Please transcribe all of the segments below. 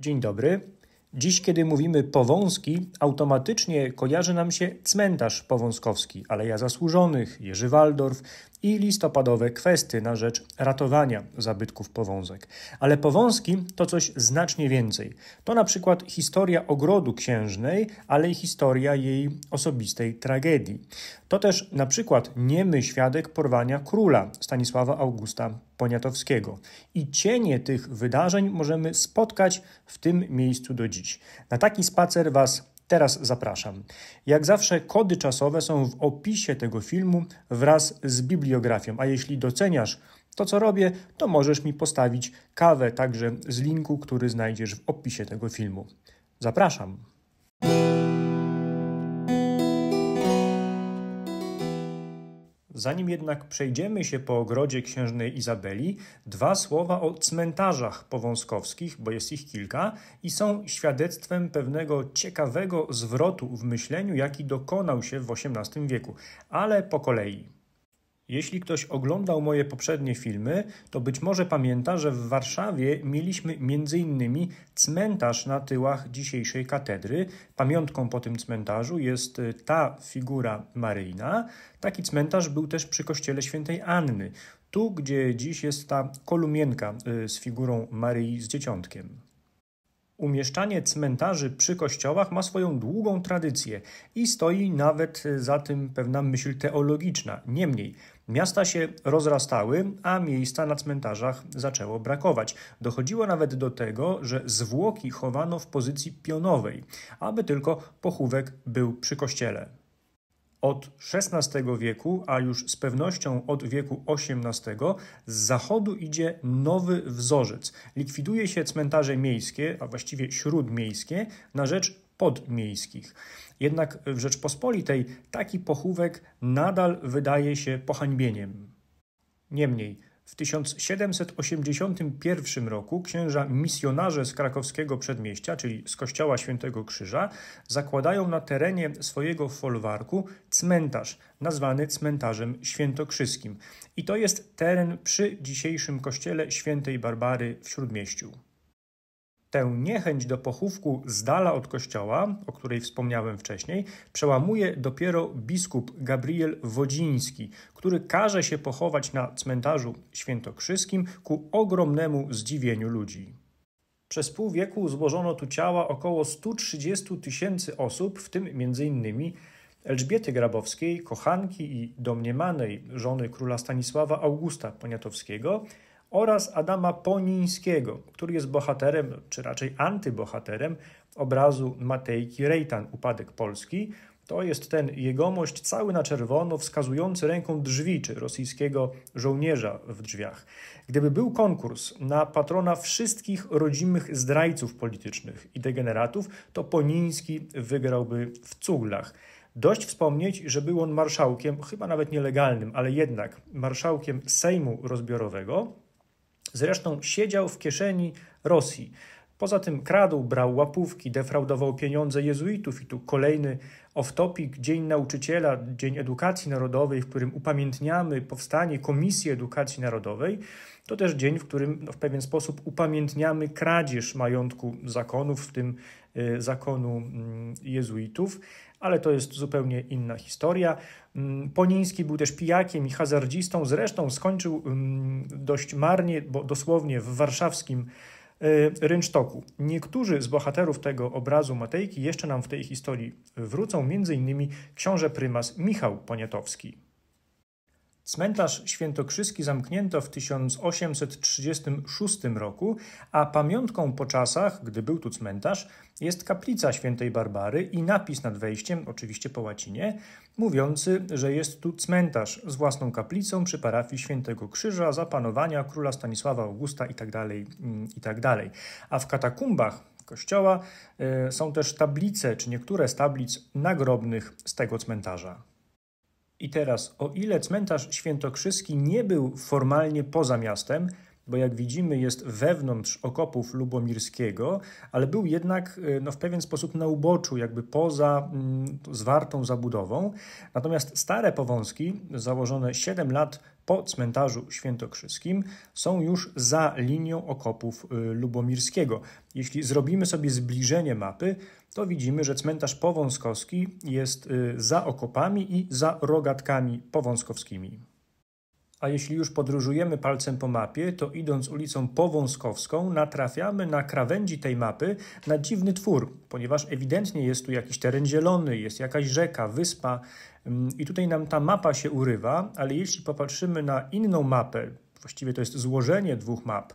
Dzień dobry. Dziś, kiedy mówimy powązki, automatycznie kojarzy nam się cmentarz powązkowski, Aleja Zasłużonych, Jerzy Waldorf i listopadowe kwesty na rzecz ratowania zabytków powązek. Ale powązki to coś znacznie więcej. To na przykład historia ogrodu księżnej, ale i historia jej osobistej tragedii. To też na przykład niemy świadek porwania króla Stanisława Augusta Poniatowskiego. I cienie tych wydarzeń możemy spotkać w tym miejscu do dziś. Na taki spacer Was teraz zapraszam. Jak zawsze kody czasowe są w opisie tego filmu wraz z bibliografią, a jeśli doceniasz to, co robię, to możesz mi postawić kawę także z linku, który znajdziesz w opisie tego filmu. Zapraszam. Zanim jednak przejdziemy się po ogrodzie księżnej Izabeli, dwa słowa o cmentarzach powązkowskich, bo jest ich kilka i są świadectwem pewnego ciekawego zwrotu w myśleniu, jaki dokonał się w XVIII wieku. Ale po kolei. Jeśli ktoś oglądał moje poprzednie filmy, to być może pamięta, że w Warszawie mieliśmy m.in. cmentarz na tyłach dzisiejszej katedry. Pamiątką po tym cmentarzu jest y, ta figura maryjna. Taki cmentarz był też przy kościele świętej Anny, tu gdzie dziś jest ta kolumienka y, z figurą Maryi z dzieciątkiem. Umieszczanie cmentarzy przy kościołach ma swoją długą tradycję i stoi nawet y, za tym pewna myśl teologiczna. Niemniej, Miasta się rozrastały, a miejsca na cmentarzach zaczęło brakować. Dochodziło nawet do tego, że zwłoki chowano w pozycji pionowej, aby tylko pochówek był przy kościele. Od XVI wieku, a już z pewnością od wieku XVIII, z zachodu idzie nowy wzorzec. Likwiduje się cmentarze miejskie, a właściwie śródmiejskie, na rzecz podmiejskich. Jednak w Rzeczpospolitej taki pochówek nadal wydaje się pohańbieniem. Niemniej, w 1781 roku księża misjonarze z krakowskiego przedmieścia, czyli z kościoła Świętego Krzyża, zakładają na terenie swojego folwarku cmentarz, nazwany cmentarzem świętokrzyskim. I to jest teren przy dzisiejszym kościele Świętej Barbary w Śródmieściu. Tę niechęć do pochówku z dala od kościoła, o której wspomniałem wcześniej, przełamuje dopiero biskup Gabriel Wodziński, który każe się pochować na cmentarzu świętokrzyskim ku ogromnemu zdziwieniu ludzi. Przez pół wieku złożono tu ciała około 130 tysięcy osób, w tym m.in. Elżbiety Grabowskiej, kochanki i domniemanej żony króla Stanisława Augusta Poniatowskiego – oraz Adama Ponińskiego, który jest bohaterem, czy raczej antybohaterem obrazu Matejki Rejtan Upadek Polski. To jest ten jegomość cały na czerwono, wskazujący ręką drzwi, czy rosyjskiego żołnierza w drzwiach. Gdyby był konkurs na patrona wszystkich rodzimych zdrajców politycznych i degeneratów, to Poniński wygrałby w cuglach. Dość wspomnieć, że był on marszałkiem, chyba nawet nielegalnym, ale jednak marszałkiem Sejmu Rozbiorowego, Zresztą siedział w kieszeni Rosji. Poza tym kradł, brał łapówki, defraudował pieniądze jezuitów i tu kolejny off-topic, Dzień Nauczyciela, Dzień Edukacji Narodowej, w którym upamiętniamy powstanie Komisji Edukacji Narodowej, to też dzień, w którym no, w pewien sposób upamiętniamy kradzież majątku zakonów, w tym y, zakonu mm, jezuitów ale to jest zupełnie inna historia. Mm, Poniński był też pijakiem i hazardzistą, zresztą skończył mm, dość marnie, bo dosłownie w warszawskim e, rynsztoku. Niektórzy z bohaterów tego obrazu Matejki jeszcze nam w tej historii wrócą, m.in. książę prymas Michał Poniatowski. Cmentarz świętokrzyski zamknięto w 1836 roku, a pamiątką po czasach, gdy był tu cmentarz, jest kaplica świętej Barbary i napis nad wejściem, oczywiście po łacinie, mówiący, że jest tu cmentarz z własną kaplicą przy parafii świętego Krzyża, zapanowania króla Stanisława Augusta itd. Tak itd. Tak a w katakumbach kościoła e, są też tablice, czy niektóre z tablic nagrobnych z tego cmentarza. I teraz, o ile cmentarz świętokrzyski nie był formalnie poza miastem, bo jak widzimy jest wewnątrz okopów lubomirskiego, ale był jednak e, no, w pewien sposób na uboczu, jakby poza mm, zwartą zabudową. Natomiast stare powązki, założone 7 lat po cmentarzu świętokrzyskim, są już za linią okopów e, lubomirskiego. Jeśli zrobimy sobie zbliżenie mapy, to widzimy, że cmentarz powązkowski jest y, za okopami i za rogatkami powązkowskimi. A jeśli już podróżujemy palcem po mapie, to idąc ulicą Powązkowską natrafiamy na krawędzi tej mapy na dziwny twór, ponieważ ewidentnie jest tu jakiś teren zielony, jest jakaś rzeka, wyspa mm, i tutaj nam ta mapa się urywa, ale jeśli popatrzymy na inną mapę, właściwie to jest złożenie dwóch map,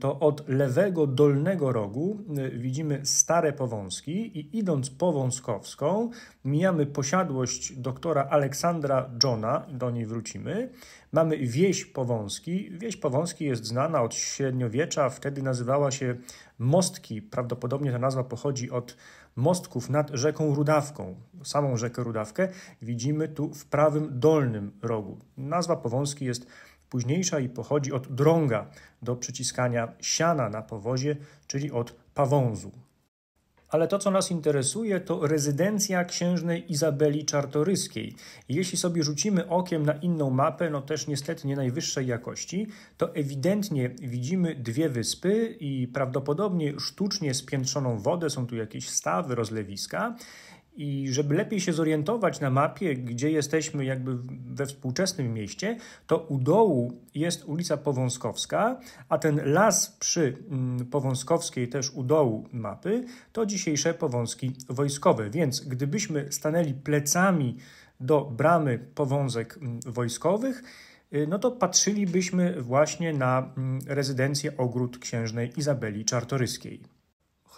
to od lewego dolnego rogu y, widzimy stare Powązki i idąc Powązkowską mijamy posiadłość doktora Aleksandra Johna, do niej wrócimy. Mamy wieś Powązki. Wieś Powązki jest znana od średniowiecza, wtedy nazywała się Mostki. Prawdopodobnie ta nazwa pochodzi od mostków nad rzeką Rudawką. Samą rzekę Rudawkę widzimy tu w prawym dolnym rogu. Nazwa Powązki jest późniejsza i pochodzi od drąga do przyciskania siana na powozie, czyli od pawązu. Ale to, co nas interesuje, to rezydencja księżnej Izabeli Czartoryskiej. Jeśli sobie rzucimy okiem na inną mapę, no też niestety nie najwyższej jakości, to ewidentnie widzimy dwie wyspy i prawdopodobnie sztucznie spiętrzoną wodę, są tu jakieś stawy, rozlewiska i żeby lepiej się zorientować na mapie, gdzie jesteśmy jakby we współczesnym mieście, to u dołu jest ulica Powązkowska, a ten las przy mm, Powązkowskiej też u dołu mapy to dzisiejsze Powązki Wojskowe. Więc gdybyśmy stanęli plecami do bramy Powązek mm, Wojskowych, y, no to patrzylibyśmy właśnie na mm, rezydencję ogród księżnej Izabeli Czartoryskiej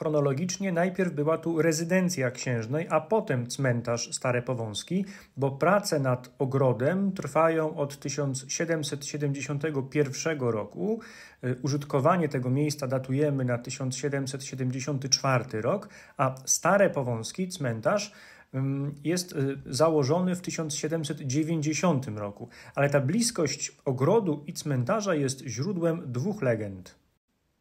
chronologicznie najpierw była tu rezydencja księżnej, a potem cmentarz Stare Powązki, bo prace nad ogrodem trwają od 1771 roku. Y, użytkowanie tego miejsca datujemy na 1774 rok, a Stare Powązki, cmentarz, jest y, założony w 1790 roku, ale ta bliskość ogrodu i cmentarza jest źródłem dwóch legend.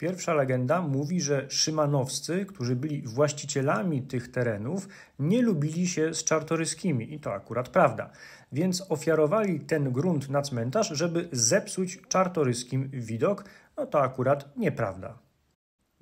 Pierwsza legenda mówi, że szymanowscy, którzy byli właścicielami tych terenów, nie lubili się z czartoryskimi i to akurat prawda, więc ofiarowali ten grunt na cmentarz, żeby zepsuć czartoryskim widok, no to akurat nieprawda.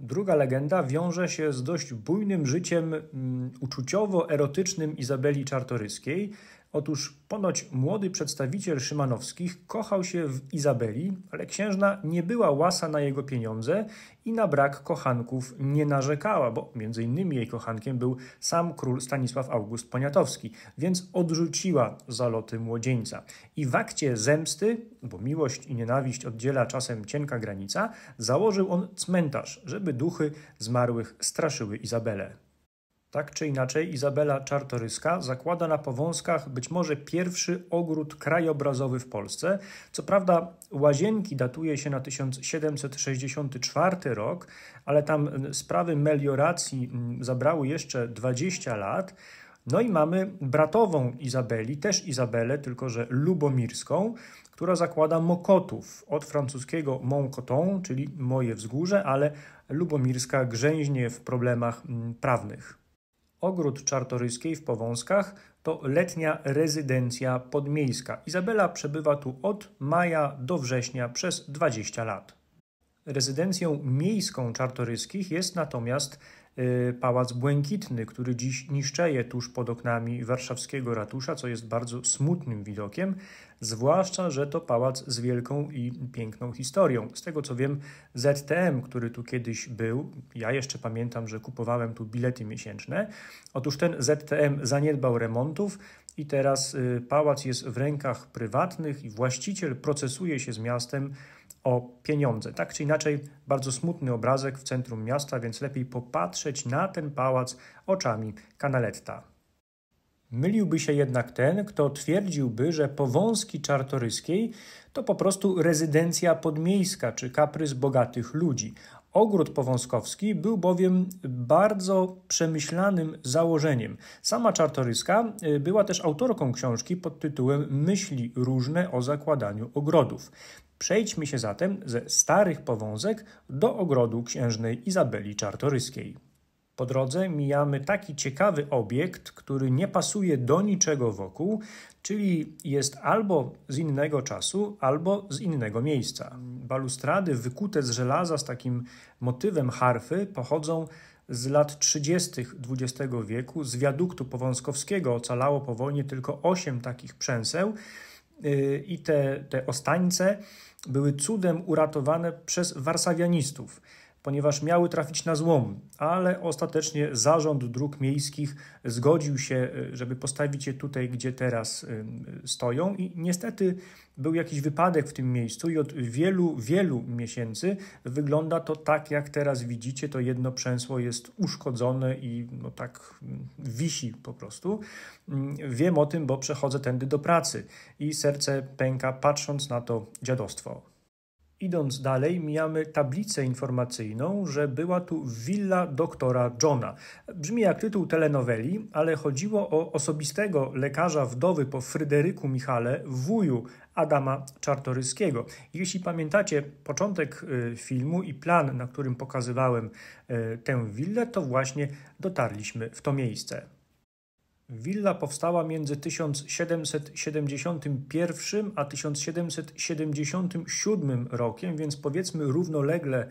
Druga legenda wiąże się z dość bujnym życiem mm, uczuciowo-erotycznym Izabeli Czartoryskiej, Otóż ponoć młody przedstawiciel Szymanowskich kochał się w Izabeli, ale księżna nie była łasa na jego pieniądze i na brak kochanków nie narzekała, bo między innymi jej kochankiem był sam król Stanisław August Poniatowski, więc odrzuciła zaloty młodzieńca. I w akcie zemsty, bo miłość i nienawiść oddziela czasem cienka granica, założył on cmentarz, żeby duchy zmarłych straszyły Izabelę. Tak czy inaczej, Izabela Czartoryska zakłada na Powązkach być może pierwszy ogród krajobrazowy w Polsce. Co prawda, łazienki datuje się na 1764 rok, ale tam mm, sprawy melioracji mm, zabrały jeszcze 20 lat. No i mamy bratową Izabeli, też Izabelę, tylko że lubomirską, która zakłada Mokotów od francuskiego Mont Coton, czyli moje wzgórze, ale lubomirska grzęźnie w problemach mm, prawnych. Ogród Czartoryskiej w Powązkach to letnia rezydencja podmiejska. Izabela przebywa tu od maja do września przez 20 lat. Rezydencją miejską Czartoryskich jest natomiast y, Pałac Błękitny, który dziś niszczeje tuż pod oknami warszawskiego ratusza, co jest bardzo smutnym widokiem zwłaszcza, że to pałac z wielką i piękną historią. Z tego co wiem, ZTM, który tu kiedyś był, ja jeszcze pamiętam, że kupowałem tu bilety miesięczne. Otóż ten ZTM zaniedbał remontów, i teraz y, pałac jest w rękach prywatnych i właściciel procesuje się z miastem o pieniądze. Tak czy inaczej, bardzo smutny obrazek w centrum miasta, więc lepiej popatrzeć na ten pałac oczami kanaletta. Myliłby się jednak ten, kto twierdziłby, że powązki czartoryskiej to po prostu rezydencja podmiejska czy kaprys bogatych ludzi. Ogród powązkowski był bowiem bardzo przemyślanym założeniem. Sama Czartoryska y, była też autorką książki pod tytułem Myśli różne o zakładaniu ogrodów. Przejdźmy się zatem ze starych powązek do ogrodu księżnej Izabeli Czartoryskiej. Po drodze mijamy taki ciekawy obiekt, który nie pasuje do niczego wokół, czyli jest albo z innego czasu, albo z innego miejsca. Balustrady wykute z żelaza z takim motywem harfy pochodzą z lat 30. XX wieku. Z wiaduktu powązkowskiego ocalało powolnie tylko 8 takich przęseł y, i te, te ostańce były cudem uratowane przez warsawianistów ponieważ miały trafić na złom, ale ostatecznie zarząd dróg miejskich zgodził się, e, żeby postawić je tutaj, gdzie teraz e, stoją i niestety był jakiś wypadek w tym miejscu i od wielu, wielu miesięcy wygląda to tak, jak teraz widzicie, to jedno przęsło jest uszkodzone i no tak mm, wisi po prostu. Mm, wiem o tym, bo przechodzę tędy do pracy i serce pęka patrząc na to dziadostwo. Idąc dalej, mijamy tablicę informacyjną, że była tu willa doktora Johna. Brzmi jak tytuł telenoweli, ale chodziło o osobistego lekarza wdowy po Fryderyku Michale, wuju Adama Czartoryskiego. Jeśli pamiętacie początek y, filmu i plan, na którym pokazywałem y, tę willę, to właśnie dotarliśmy w to miejsce. Willa powstała między 1771 a 1777 rokiem, więc powiedzmy równolegle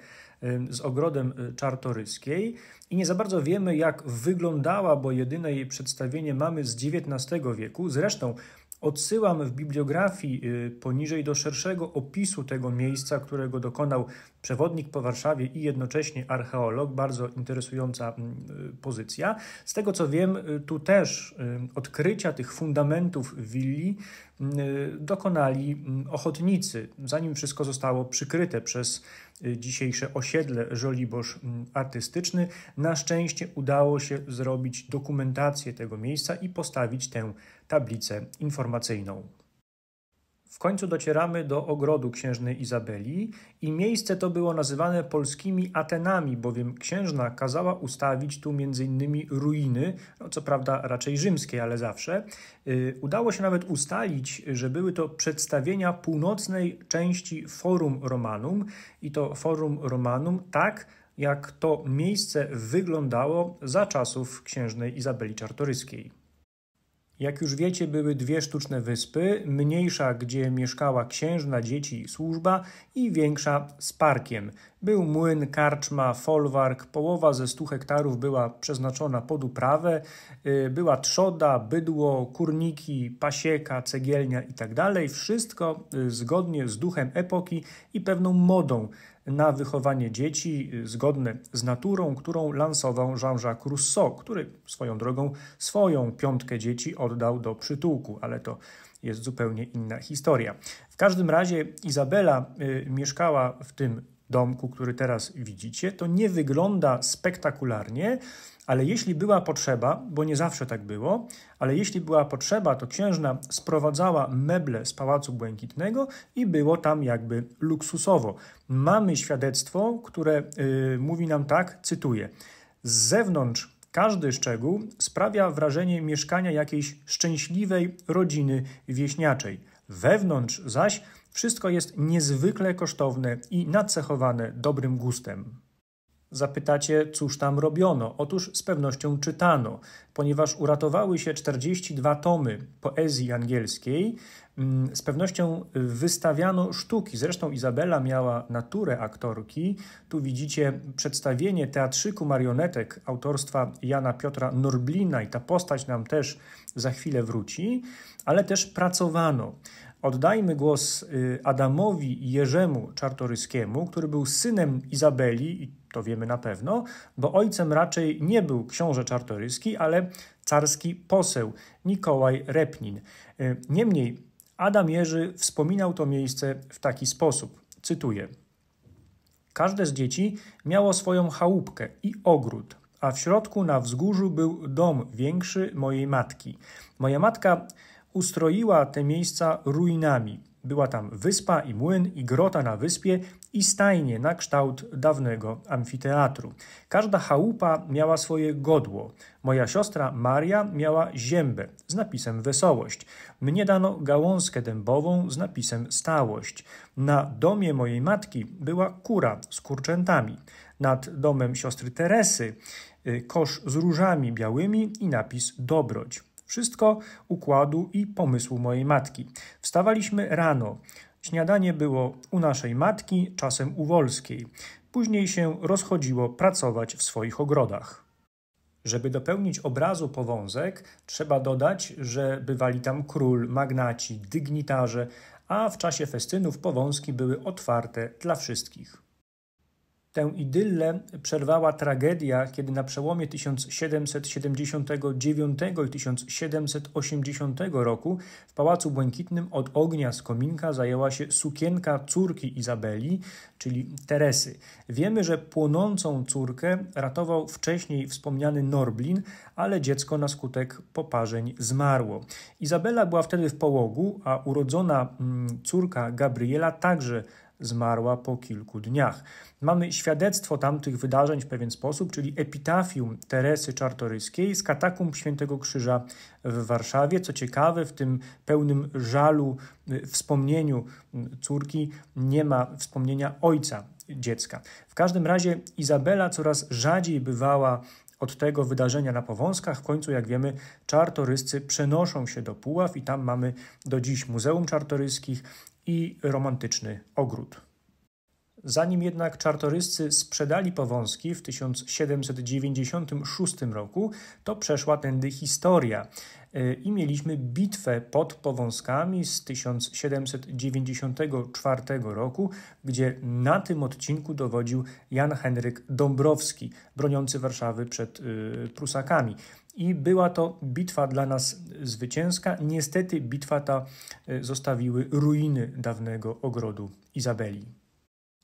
z ogrodem y, czartoryskiej i nie za bardzo wiemy jak wyglądała, bo jedyne jej przedstawienie mamy z XIX wieku. Zresztą Odsyłam w bibliografii y, poniżej do szerszego opisu tego miejsca, którego dokonał przewodnik po Warszawie i jednocześnie archeolog, bardzo interesująca mm, y, pozycja. Z tego co wiem, y, tu też y, odkrycia tych fundamentów willi mm, dokonali mm, ochotnicy, zanim wszystko zostało przykryte przez dzisiejsze osiedle Żoliborz Artystyczny. Na szczęście udało się zrobić dokumentację tego miejsca i postawić tę tablicę informacyjną. W końcu docieramy do ogrodu księżnej Izabeli i miejsce to było nazywane polskimi Atenami, bowiem księżna kazała ustawić tu m.in. ruiny, no co prawda raczej rzymskie, ale zawsze. Y, udało się nawet ustalić, że były to przedstawienia północnej części Forum Romanum i to Forum Romanum tak, jak to miejsce wyglądało za czasów księżnej Izabeli Czartoryskiej. Jak już wiecie, były dwie sztuczne wyspy, mniejsza, gdzie mieszkała księżna, dzieci i służba i większa z parkiem. Był młyn, karczma, folwark, połowa ze 100 hektarów była przeznaczona pod uprawę, y, była trzoda, bydło, kurniki, pasieka, cegielnia itd. Tak Wszystko y, zgodnie z duchem epoki i pewną modą na wychowanie dzieci y, zgodne z naturą, którą lansował Jean-Jacques Rousseau, który swoją drogą swoją piątkę dzieci oddał do przytułku, ale to jest zupełnie inna historia. W każdym razie Izabela y, mieszkała w tym domku, który teraz widzicie. To nie wygląda spektakularnie, ale jeśli była potrzeba, bo nie zawsze tak było, ale jeśli była potrzeba, to księżna sprowadzała meble z Pałacu Błękitnego i było tam jakby luksusowo. Mamy świadectwo, które yy, mówi nam tak, cytuję, z zewnątrz każdy szczegół sprawia wrażenie mieszkania jakiejś szczęśliwej rodziny wieśniaczej. Wewnątrz zaś wszystko jest niezwykle kosztowne i nacechowane dobrym gustem. Zapytacie, cóż tam robiono? Otóż z pewnością czytano, ponieważ uratowały się 42 tomy poezji angielskiej. Mm, z pewnością wystawiano sztuki. Zresztą Izabela miała naturę aktorki. Tu widzicie przedstawienie teatrzyku marionetek autorstwa Jana Piotra Norblina, i ta postać nam też za chwilę wróci, ale też pracowano. Oddajmy głos y, Adamowi Jerzemu Czartoryskiemu, który był synem Izabeli to wiemy na pewno, bo ojcem raczej nie był książę czartoryski, ale carski poseł Nikołaj Repnin. Y, niemniej Adam Jerzy wspominał to miejsce w taki sposób, cytuję. Każde z dzieci miało swoją chałupkę i ogród, a w środku na wzgórzu był dom większy mojej matki. Moja matka ustroiła te miejsca ruinami. Była tam wyspa i młyn i grota na wyspie i stajnie na kształt dawnego amfiteatru. Każda chałupa miała swoje godło. Moja siostra Maria miała ziębę z napisem wesołość. Mnie dano gałązkę dębową z napisem stałość. Na domie mojej matki była kura z kurczętami. Nad domem siostry Teresy y, kosz z różami białymi i napis dobroć. Wszystko układu i pomysłu mojej matki. Wstawaliśmy rano. Śniadanie było u naszej matki, czasem u Wolskiej. Później się rozchodziło pracować w swoich ogrodach. Żeby dopełnić obrazu powązek, trzeba dodać, że bywali tam król, magnaci, dygnitarze, a w czasie festynów powązki były otwarte dla wszystkich. Tę idyllę przerwała tragedia, kiedy na przełomie 1779 i 1780 roku w Pałacu Błękitnym od ognia z kominka zajęła się sukienka córki Izabeli, czyli Teresy. Wiemy, że płonącą córkę ratował wcześniej wspomniany Norblin, ale dziecko na skutek poparzeń zmarło. Izabela była wtedy w połogu, a urodzona mm, córka Gabriela także zmarła po kilku dniach. Mamy świadectwo tamtych wydarzeń w pewien sposób, czyli epitafium Teresy Czartoryskiej z katakumb Świętego Krzyża w Warszawie. Co ciekawe, w tym pełnym żalu y, wspomnieniu y, córki nie ma wspomnienia ojca dziecka. W każdym razie Izabela coraz rzadziej bywała od tego wydarzenia na Powązkach. W końcu, jak wiemy, czartoryscy przenoszą się do Puław i tam mamy do dziś Muzeum Czartoryskich i romantyczny ogród. Zanim jednak czartoryscy sprzedali Powązki w 1796 roku, to przeszła tędy historia e, i mieliśmy bitwę pod Powązkami z 1794 roku, gdzie na tym odcinku dowodził Jan Henryk Dąbrowski, broniący Warszawy przed e, Prusakami i była to bitwa dla nas zwycięska. Niestety bitwa ta e, zostawiły ruiny dawnego ogrodu Izabeli.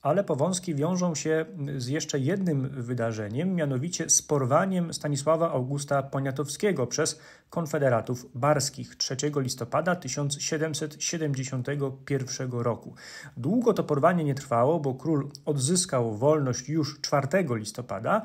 Ale powązki wiążą się z jeszcze jednym wydarzeniem, mianowicie z porwaniem Stanisława Augusta Poniatowskiego przez konfederatów barskich 3 listopada 1771 roku. Długo to porwanie nie trwało, bo król odzyskał wolność już 4 listopada,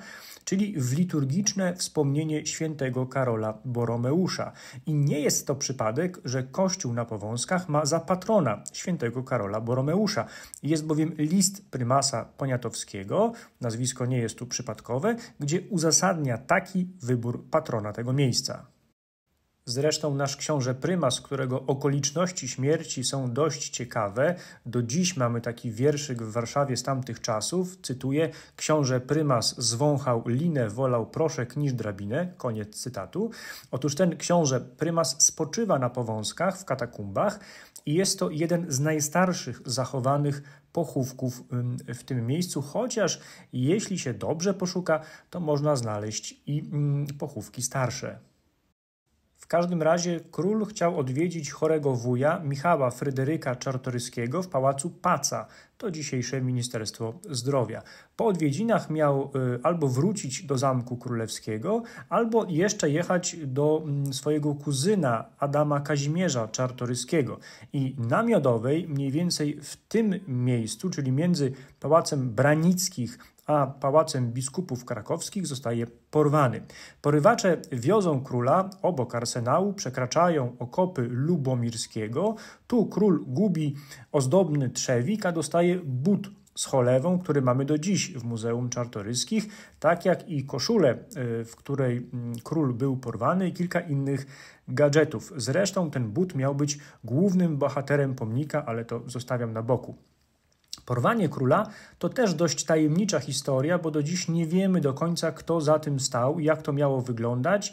czyli w liturgiczne wspomnienie świętego Karola Boromeusza. I nie jest to przypadek, że Kościół na Powązkach ma za patrona świętego Karola Boromeusza. Jest bowiem list prymasa Poniatowskiego, nazwisko nie jest tu przypadkowe, gdzie uzasadnia taki wybór patrona tego miejsca. Zresztą nasz książę prymas, którego okoliczności śmierci są dość ciekawe, do dziś mamy taki wierszyk w Warszawie z tamtych czasów, cytuję, książę prymas zwąchał linę, wolał proszek niż drabinę, koniec cytatu. Otóż ten książę prymas spoczywa na powązkach w katakumbach i jest to jeden z najstarszych zachowanych pochówków w tym miejscu, chociaż jeśli się dobrze poszuka, to można znaleźć i pochówki starsze każdym razie król chciał odwiedzić chorego wuja Michała Fryderyka Czartoryskiego w pałacu Paca to dzisiejsze Ministerstwo Zdrowia. Po odwiedzinach miał y, albo wrócić do Zamku Królewskiego, albo jeszcze jechać do mm, swojego kuzyna Adama Kazimierza Czartoryskiego. I na Miodowej, mniej więcej w tym miejscu, czyli między Pałacem Branickich a Pałacem Biskupów Krakowskich zostaje porwany. Porywacze wiozą króla obok arsenału, przekraczają okopy Lubomirskiego, tu król gubi ozdobny trzewik, a dostaje but z cholewą, który mamy do dziś w Muzeum Czartoryskich, tak jak i koszulę, y, w której mm, król był porwany i kilka innych gadżetów. Zresztą ten but miał być głównym bohaterem pomnika, ale to zostawiam na boku. Porwanie króla to też dość tajemnicza historia, bo do dziś nie wiemy do końca, kto za tym stał i jak to miało wyglądać.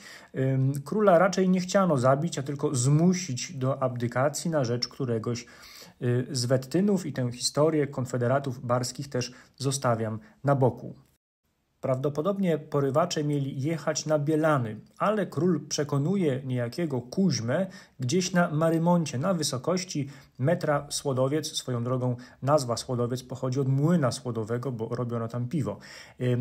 Króla raczej nie chciano zabić, a tylko zmusić do abdykacji na rzecz któregoś y, z Wettynów i tę historię konfederatów barskich też zostawiam na boku. Prawdopodobnie porywacze mieli jechać na Bielany, ale król przekonuje niejakiego Kuźmę gdzieś na Marymoncie, na wysokości metra Słodowiec. Swoją drogą nazwa Słodowiec pochodzi od młyna słodowego, bo robiono tam piwo. Y,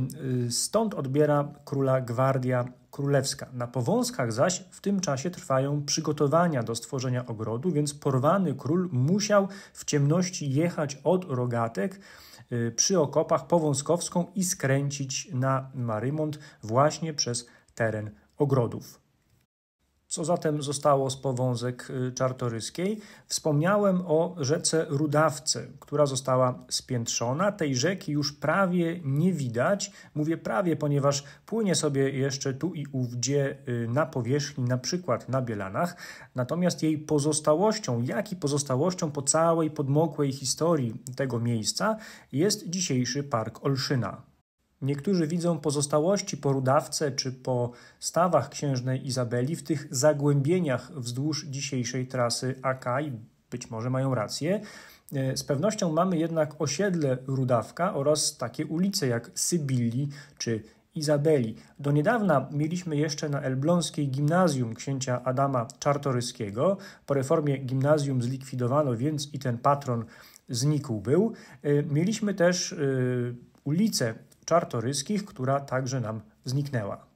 stąd odbiera króla gwardia królewska. Na Powązkach zaś w tym czasie trwają przygotowania do stworzenia ogrodu, więc porwany król musiał w ciemności jechać od rogatek, Y, przy okopach Powązkowską i skręcić na Marymont właśnie przez teren ogrodów. Co zatem zostało z Powązek y, Czartoryskiej? Wspomniałem o rzece Rudawce, która została spiętrzona. Tej rzeki już prawie nie widać. Mówię prawie, ponieważ płynie sobie jeszcze tu i ówdzie y, na powierzchni, na przykład na Bielanach. Natomiast jej pozostałością, jak i pozostałością po całej podmokłej historii tego miejsca jest dzisiejszy Park Olszyna. Niektórzy widzą pozostałości po Rudawce czy po stawach księżnej Izabeli w tych zagłębieniach wzdłuż dzisiejszej trasy AK i być może mają rację. E, z pewnością mamy jednak osiedle Rudawka oraz takie ulice jak Sybilli czy Izabeli. Do niedawna mieliśmy jeszcze na Elbląskiej gimnazjum księcia Adama Czartoryskiego. Po reformie gimnazjum zlikwidowano, więc i ten patron znikł był. E, mieliśmy też e, ulice czartoryskich, która także nam zniknęła.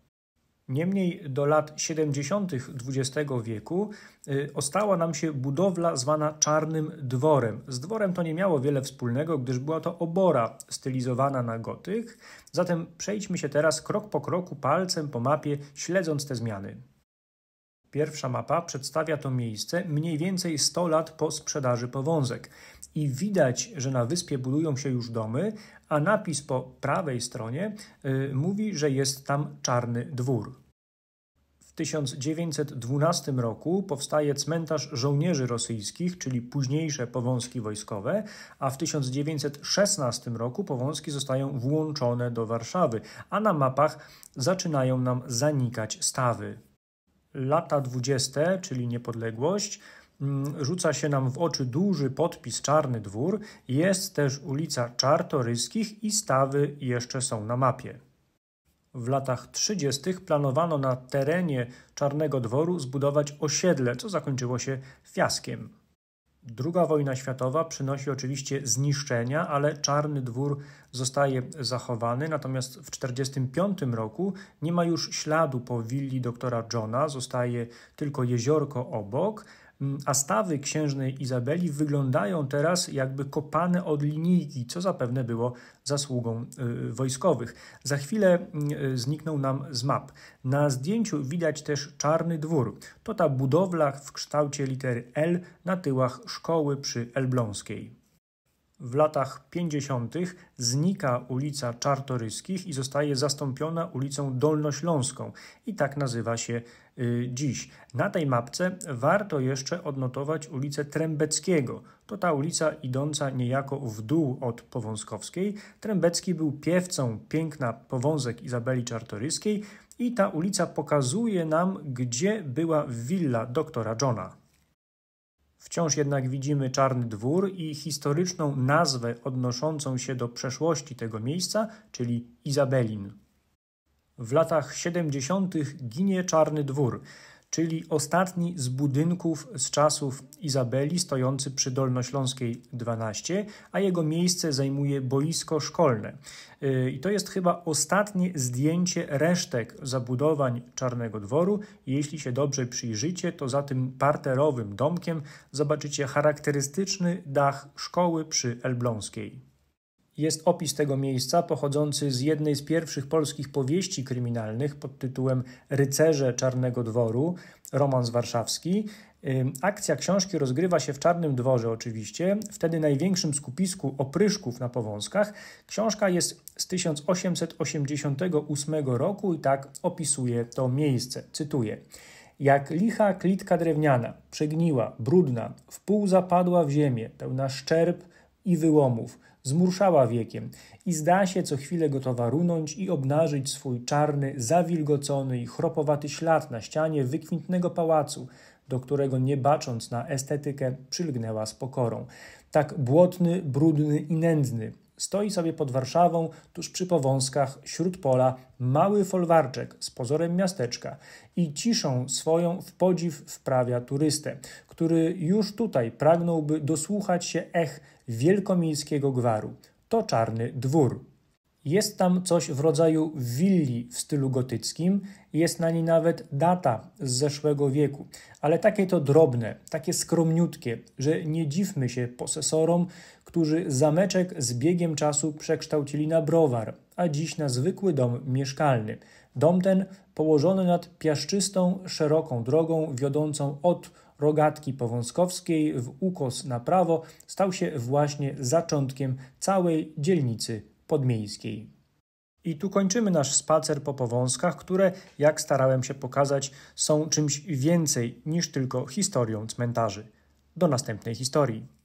Niemniej do lat 70. XX wieku y, ostała nam się budowla zwana Czarnym Dworem. Z dworem to nie miało wiele wspólnego, gdyż była to obora stylizowana na gotyk. Zatem przejdźmy się teraz krok po kroku palcem po mapie, śledząc te zmiany. Pierwsza mapa przedstawia to miejsce mniej więcej 100 lat po sprzedaży powązek i widać, że na wyspie budują się już domy, a napis po prawej stronie yy, mówi, że jest tam czarny dwór. W 1912 roku powstaje cmentarz żołnierzy rosyjskich, czyli późniejsze powązki wojskowe, a w 1916 roku powązki zostają włączone do Warszawy, a na mapach zaczynają nam zanikać stawy lata 20., czyli niepodległość, mm, rzuca się nam w oczy duży podpis Czarny Dwór, jest też ulica Czartoryskich i stawy jeszcze są na mapie. W latach 30. planowano na terenie Czarnego Dworu zbudować osiedle, co zakończyło się fiaskiem. Druga wojna światowa przynosi oczywiście zniszczenia, ale Czarny Dwór zostaje zachowany, natomiast w 1945 roku nie ma już śladu po willi doktora Johna, zostaje tylko jeziorko obok, Mm, a stawy księżnej Izabeli wyglądają teraz jakby kopane od linijki, co zapewne było zasługą y, wojskowych. Za chwilę y, zniknął nam z map. Na zdjęciu widać też Czarny Dwór. To ta budowla w kształcie litery L na tyłach szkoły przy Elbląskiej. W latach 50. znika ulica Czartoryskich i zostaje zastąpiona ulicą Dolnośląską i tak nazywa się y, dziś. Na tej mapce warto jeszcze odnotować ulicę Trębeckiego. To ta ulica idąca niejako w dół od Powązkowskiej. Trębecki był piewcą piękna Powązek Izabeli Czartoryskiej i ta ulica pokazuje nam, gdzie była willa doktora Johna. Wciąż jednak widzimy Czarny Dwór i historyczną nazwę odnoszącą się do przeszłości tego miejsca, czyli Izabelin. W latach 70. ginie Czarny Dwór czyli ostatni z budynków z czasów Izabeli stojący przy Dolnośląskiej 12, a jego miejsce zajmuje boisko szkolne. Y, I to jest chyba ostatnie zdjęcie resztek zabudowań Czarnego Dworu. Jeśli się dobrze przyjrzycie, to za tym parterowym domkiem zobaczycie charakterystyczny dach szkoły przy Elbląskiej jest opis tego miejsca pochodzący z jednej z pierwszych polskich powieści kryminalnych pod tytułem Rycerze Czarnego Dworu, romans warszawski. Akcja książki rozgrywa się w Czarnym Dworze oczywiście, wtedy największym skupisku opryszków na Powązkach. Książka jest z 1888 roku i tak opisuje to miejsce. Cytuję. Jak licha klitka drewniana, przegniła, brudna, pół zapadła w ziemię, pełna szczerb i wyłomów – zmurszała wiekiem i zda się co chwilę gotowa runąć i obnażyć swój czarny, zawilgocony i chropowaty ślad na ścianie wykwintnego pałacu, do którego nie bacząc na estetykę przylgnęła z pokorą. Tak błotny, brudny i nędzny, Stoi sobie pod Warszawą, tuż przy Powązkach, śród pola, mały folwarczek z pozorem miasteczka i ciszą swoją w podziw wprawia turystę, który już tutaj pragnąłby dosłuchać się ech wielkomiejskiego gwaru. To czarny dwór. Jest tam coś w rodzaju willi w stylu gotyckim, jest na niej nawet data z zeszłego wieku, ale takie to drobne, takie skromniutkie, że nie dziwmy się posesorom, którzy zameczek z biegiem czasu przekształcili na browar, a dziś na zwykły dom mieszkalny. Dom ten położony nad piaszczystą, szeroką drogą wiodącą od Rogatki Powązkowskiej w ukos na prawo stał się właśnie zaczątkiem całej dzielnicy podmiejskiej. I tu kończymy nasz spacer po powązkach, które, jak starałem się pokazać, są czymś więcej niż tylko historią cmentarzy. Do następnej historii.